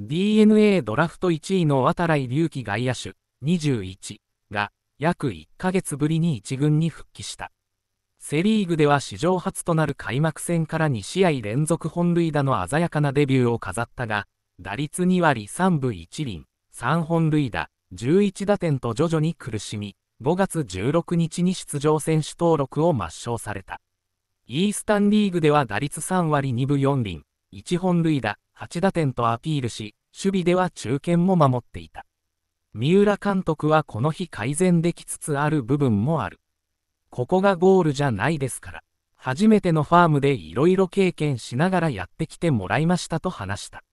DNA ドラフト1位の渡来隆起外野手21が約1ヶ月ぶりに1軍に復帰した。セ・リーグでは史上初となる開幕戦から2試合連続本塁打の鮮やかなデビューを飾ったが、打率2割3分1厘、3本塁打、11打点と徐々に苦しみ、5月16日に出場選手登録を抹消された。イースタンリーグでは打率3割2分4厘、1本塁打、8打点とアピールし、守備では中堅も守っていた。三浦監督はこの日改善できつつある部分もある。ここがゴールじゃないですから、初めてのファームでいろいろ経験しながらやってきてもらいましたと話した。